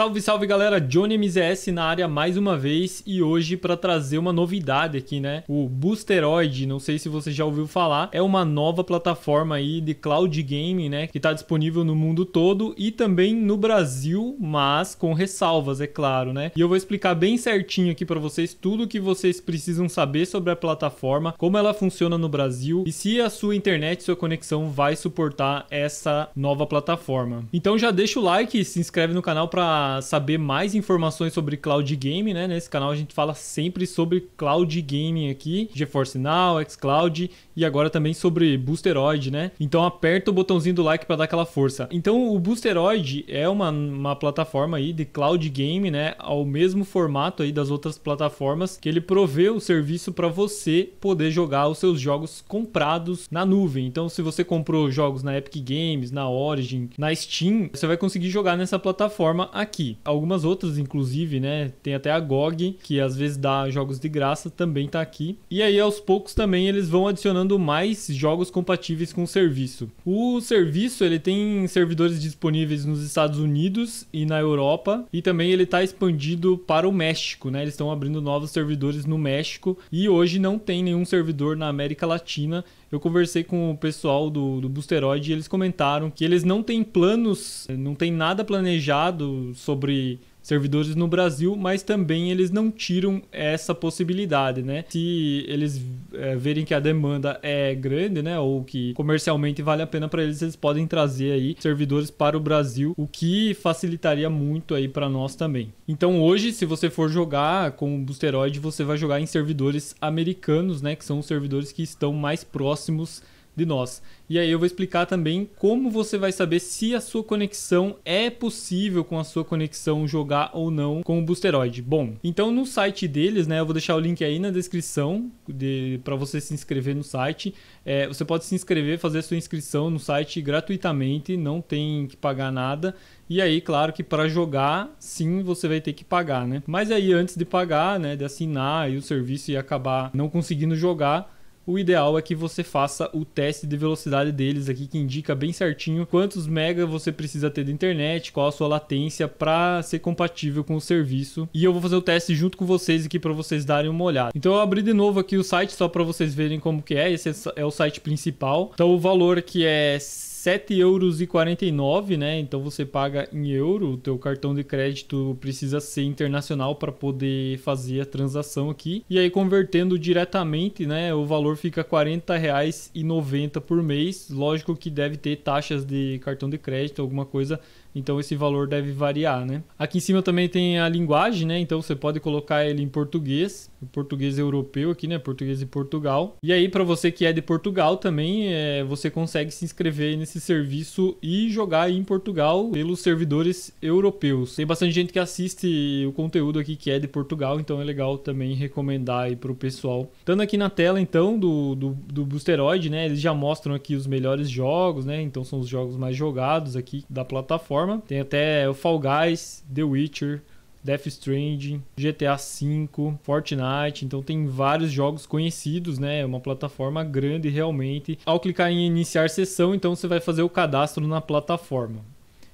Salve, salve galera, Johnny MZS na área mais uma vez e hoje para trazer uma novidade aqui, né? O Boosteroid, não sei se você já ouviu falar, é uma nova plataforma aí de cloud gaming, né? Que está disponível no mundo todo e também no Brasil, mas com ressalvas, é claro, né? E eu vou explicar bem certinho aqui para vocês tudo o que vocês precisam saber sobre a plataforma, como ela funciona no Brasil e se a sua internet, sua conexão vai suportar essa nova plataforma. Então já deixa o like, se inscreve no canal para para saber mais informações sobre cloud game, né? Nesse canal a gente fala sempre sobre cloud gaming aqui, GeForce Now, xCloud e agora também sobre Boosteroid, né? Então aperta o botãozinho do like para dar aquela força. Então o Boosteroid é uma, uma plataforma aí de cloud game, né? Ao mesmo formato aí das outras plataformas que ele provê o serviço para você poder jogar os seus jogos comprados na nuvem. Então se você comprou jogos na Epic Games, na Origin, na Steam, você vai conseguir jogar nessa plataforma aqui aqui. Algumas outras, inclusive, né? Tem até a GOG, que às vezes dá jogos de graça, também tá aqui. E aí, aos poucos, também eles vão adicionando mais jogos compatíveis com o serviço. O serviço ele tem servidores disponíveis nos Estados Unidos e na Europa, e também ele está expandido para o México, né? Eles estão abrindo novos servidores no México e hoje não tem nenhum servidor na América Latina eu conversei com o pessoal do, do Boosteroid e eles comentaram que eles não têm planos, não tem nada planejado sobre servidores no Brasil, mas também eles não tiram essa possibilidade, né? Se eles é, verem que a demanda é grande, né, ou que comercialmente vale a pena para eles, eles podem trazer aí servidores para o Brasil, o que facilitaria muito aí para nós também. Então hoje, se você for jogar com o Boosteroid, você vai jogar em servidores americanos, né, que são os servidores que estão mais próximos de nós. E aí eu vou explicar também como você vai saber se a sua conexão é possível com a sua conexão jogar ou não com o Boosteroid. Bom, então no site deles, né, eu vou deixar o link aí na descrição de, para você se inscrever no site. É, você pode se inscrever, fazer a sua inscrição no site gratuitamente, não tem que pagar nada. E aí, claro que para jogar, sim, você vai ter que pagar, né? Mas aí antes de pagar, né, de assinar e o serviço e acabar não conseguindo jogar, o ideal é que você faça o teste de velocidade deles aqui, que indica bem certinho quantos mega você precisa ter de internet, qual a sua latência para ser compatível com o serviço. E eu vou fazer o teste junto com vocês aqui para vocês darem uma olhada. Então eu abri de novo aqui o site só para vocês verem como que é. Esse é, é o site principal. Então o valor que é euros, né? Então você paga em euro, o teu cartão de crédito precisa ser internacional para poder fazer a transação aqui. E aí convertendo diretamente, né, o valor fica R$ 40,90 por mês. Lógico que deve ter taxas de cartão de crédito, alguma coisa então esse valor deve variar, né? Aqui em cima também tem a linguagem, né? Então você pode colocar ele em português, português europeu aqui, né? Português de Portugal. E aí para você que é de Portugal também, é, você consegue se inscrever nesse esse serviço e jogar em Portugal pelos servidores europeus. Tem bastante gente que assiste o conteúdo aqui que é de Portugal, então é legal também recomendar aí pro pessoal. Estando aqui na tela então do, do, do Boosteroid, né? Eles já mostram aqui os melhores jogos, né? Então são os jogos mais jogados aqui da plataforma. Tem até o Fall Guys, The Witcher, Death Stranding, GTA V, Fortnite, então tem vários jogos conhecidos, né? É uma plataforma grande realmente. Ao clicar em iniciar sessão, então você vai fazer o cadastro na plataforma.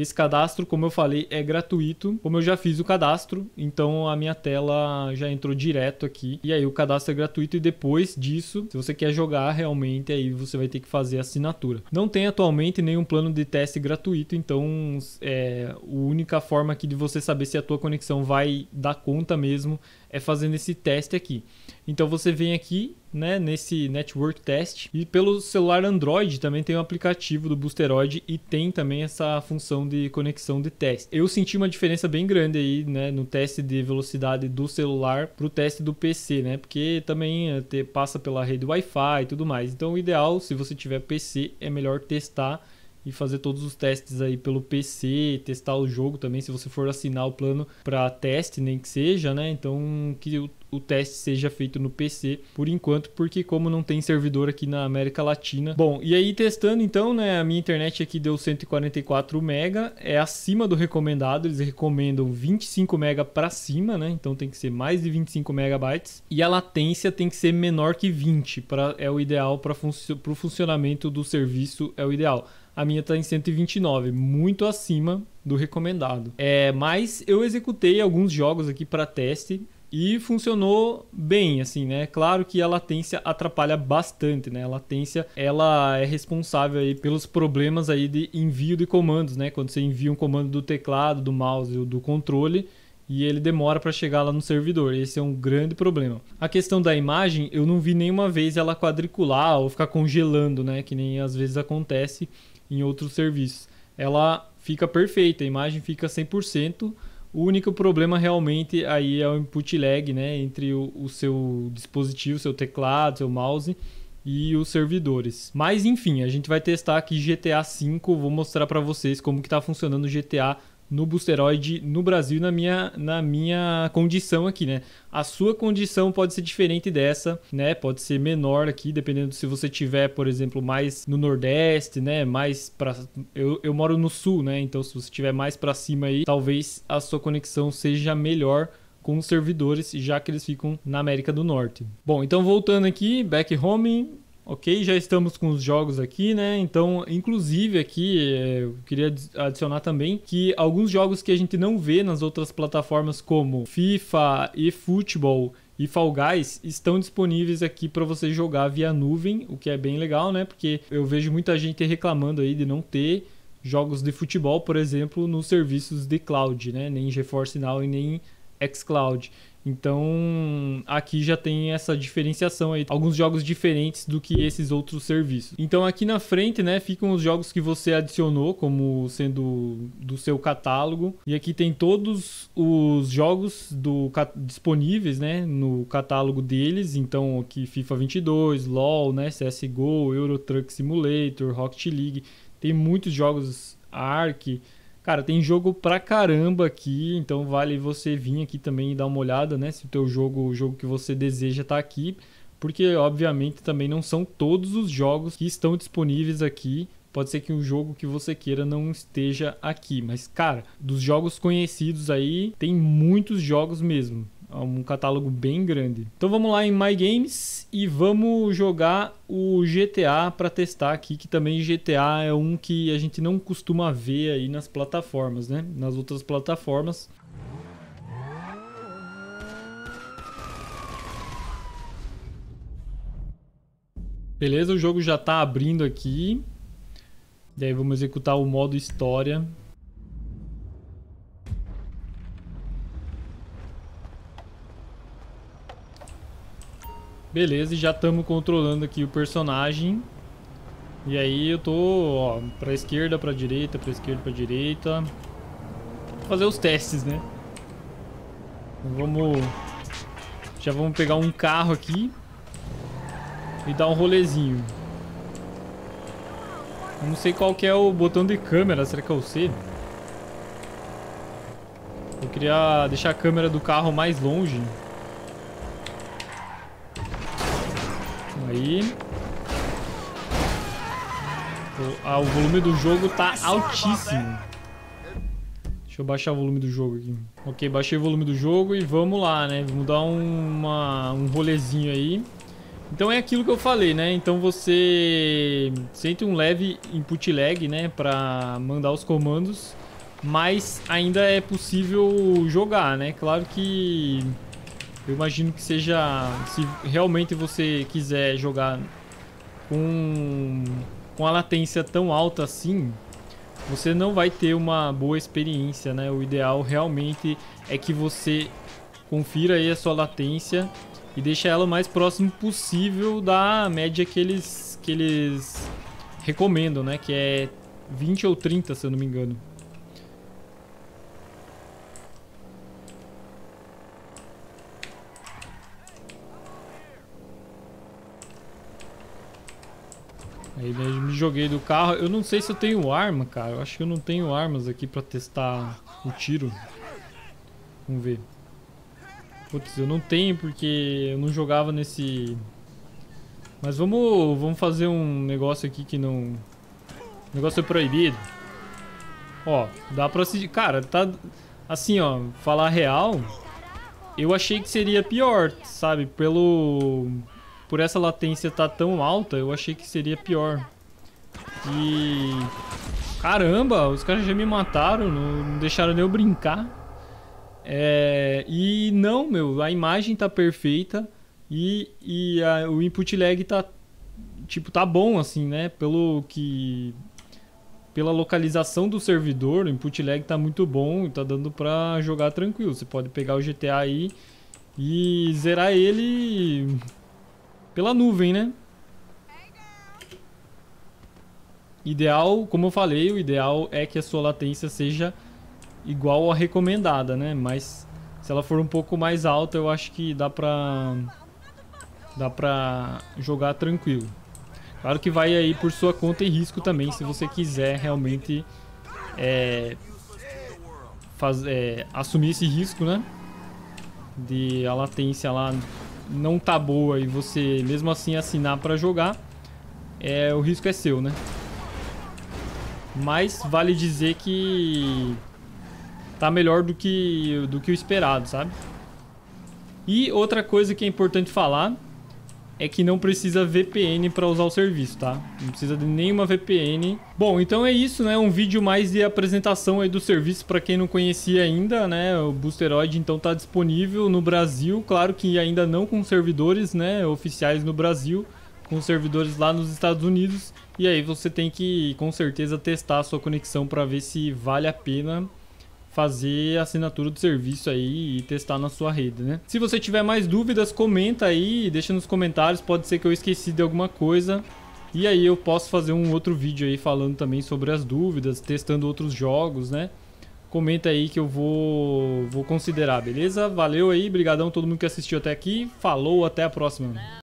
Esse cadastro, como eu falei, é gratuito. Como eu já fiz o cadastro, então a minha tela já entrou direto aqui. E aí o cadastro é gratuito e depois disso, se você quer jogar realmente, aí você vai ter que fazer a assinatura. Não tem atualmente nenhum plano de teste gratuito, então é, a única forma aqui de você saber se a tua conexão vai dar conta mesmo é fazendo esse teste aqui. Então você vem aqui, né, nesse Network Test e pelo celular Android também tem um aplicativo do Boosteroid e tem também essa função de conexão de teste. Eu senti uma diferença bem grande aí, né, no teste de velocidade do celular pro teste do PC, né, porque também eh, passa pela rede Wi-Fi e tudo mais. Então o ideal, se você tiver PC, é melhor testar e fazer todos os testes aí pelo PC, testar o jogo também, se você for assinar o plano para teste, nem que seja, né? Então que o o teste seja feito no PC por enquanto, porque como não tem servidor aqui na América Latina. Bom, e aí testando então, né, a minha internet aqui deu 144 mega, é acima do recomendado, eles recomendam 25 mega para cima, né? Então tem que ser mais de 25 megabytes e a latência tem que ser menor que 20, para é o ideal para o funcionamento do serviço é o ideal. A minha está em 129, muito acima do recomendado. É, mas eu executei alguns jogos aqui para teste e funcionou bem, assim, né? Claro que a latência atrapalha bastante, né? A latência, ela é responsável aí pelos problemas aí de envio de comandos, né? Quando você envia um comando do teclado, do mouse ou do controle e ele demora para chegar lá no servidor. Esse é um grande problema. A questão da imagem, eu não vi nenhuma vez ela quadricular ou ficar congelando, né? Que nem às vezes acontece em outros serviços. Ela fica perfeita, a imagem fica 100%. O único problema realmente aí é o input lag, né, entre o, o seu dispositivo, seu teclado, seu mouse e os servidores. Mas enfim, a gente vai testar aqui GTA V, vou mostrar para vocês como que tá funcionando o GTA no Boosteroid no Brasil na minha, na minha condição aqui, né? A sua condição pode ser diferente dessa, né? Pode ser menor aqui, dependendo se você tiver, por exemplo, mais no Nordeste, né? Mais para eu, eu moro no Sul, né? Então se você tiver mais para cima aí, talvez a sua conexão seja melhor com os servidores, já que eles ficam na América do Norte. Bom, então voltando aqui, back home, Ok, já estamos com os jogos aqui, né? Então, inclusive aqui, é, eu queria adicionar também que alguns jogos que a gente não vê nas outras plataformas como FIFA e futebol e Fall Guys estão disponíveis aqui para você jogar via nuvem, o que é bem legal, né? Porque eu vejo muita gente reclamando aí de não ter jogos de futebol, por exemplo, nos serviços de cloud, né? Nem GeForce Now e nem xCloud. Então, aqui já tem essa diferenciação aí, alguns jogos diferentes do que esses outros serviços. Então, aqui na frente, né, ficam os jogos que você adicionou como sendo do seu catálogo, e aqui tem todos os jogos do disponíveis, né, no catálogo deles. Então, aqui FIFA 22, LoL, né, CS:GO, Euro Truck Simulator, Rocket League, tem muitos jogos Ark, Cara, tem jogo pra caramba aqui, então vale você vir aqui também e dar uma olhada, né? Se o teu jogo, o jogo que você deseja tá aqui, porque obviamente também não são todos os jogos que estão disponíveis aqui. Pode ser que um jogo que você queira não esteja aqui, mas cara, dos jogos conhecidos aí, tem muitos jogos mesmo. É um catálogo bem grande. Então vamos lá em My Games e vamos jogar o GTA para testar aqui, que também GTA é um que a gente não costuma ver aí nas plataformas, né? Nas outras plataformas. Beleza, o jogo já está abrindo aqui. Daí vamos executar o modo história. Beleza, e já estamos controlando aqui o personagem. E aí eu tô, para a esquerda, a direita, a esquerda, a direita. Vou fazer os testes, né? Então vamos... Já vamos pegar um carro aqui. E dar um rolezinho. Eu não sei qual que é o botão de câmera, será que é o C? Eu queria deixar a câmera do carro mais longe. Aí. O, ah, o volume do jogo tá altíssimo. Né? Deixa eu baixar o volume do jogo aqui. Ok, baixei o volume do jogo e vamos lá, né? Vamos dar uma, um rolezinho aí. Então é aquilo que eu falei, né? Então você sente um leve input lag, né? Pra mandar os comandos. Mas ainda é possível jogar, né? Claro que eu imagino que seja, se realmente você quiser jogar com, com a latência tão alta assim, você não vai ter uma boa experiência, né? O ideal realmente é que você confira aí a sua latência e deixe ela o mais próximo possível da média que eles, que eles recomendam, né? Que é 20 ou 30, se eu não me engano. Aí me joguei do carro. Eu não sei se eu tenho arma, cara. Eu acho que eu não tenho armas aqui pra testar o tiro. Vamos ver. Putz, eu não tenho porque eu não jogava nesse... Mas vamos, vamos fazer um negócio aqui que não... O negócio é proibido. Ó, dá pra se... Cara, tá... Assim, ó, falar real... Eu achei que seria pior, sabe? Pelo por essa latência estar tá tão alta, eu achei que seria pior. E... Caramba, os caras já me mataram, não deixaram nem eu brincar. É, e não, meu, a imagem tá perfeita e, e a, o input lag tá tipo tá bom assim, né? Pelo que pela localização do servidor, o input lag tá muito bom e tá dando pra jogar tranquilo. Você pode pegar o GTA aí e zerar ele pela nuvem, né? Ideal, como eu falei, o ideal é que a sua latência seja igual à recomendada, né? Mas se ela for um pouco mais alta, eu acho que dá pra... Dá pra jogar tranquilo. Claro que vai aí por sua conta e risco também, se você quiser realmente é, faz, é, assumir esse risco, né? De a latência lá não tá boa e você mesmo assim assinar para jogar, é, o risco é seu, né? Mas vale dizer que tá melhor do que, do que o esperado, sabe? E outra coisa que é importante falar é que não precisa VPN para usar o serviço, tá? Não precisa de nenhuma VPN. Bom, então é isso, né? Um vídeo mais de apresentação aí do serviço para quem não conhecia ainda, né? O Boosteroid então tá disponível no Brasil, claro que ainda não com servidores, né, oficiais no Brasil, com servidores lá nos Estados Unidos. E aí você tem que com certeza testar a sua conexão para ver se vale a pena fazer a assinatura do serviço aí e testar na sua rede, né? Se você tiver mais dúvidas, comenta aí, deixa nos comentários, pode ser que eu esqueci de alguma coisa. E aí eu posso fazer um outro vídeo aí falando também sobre as dúvidas, testando outros jogos, né? Comenta aí que eu vou, vou considerar, beleza? Valeu aí, brigadão todo mundo que assistiu até aqui. Falou, até a próxima.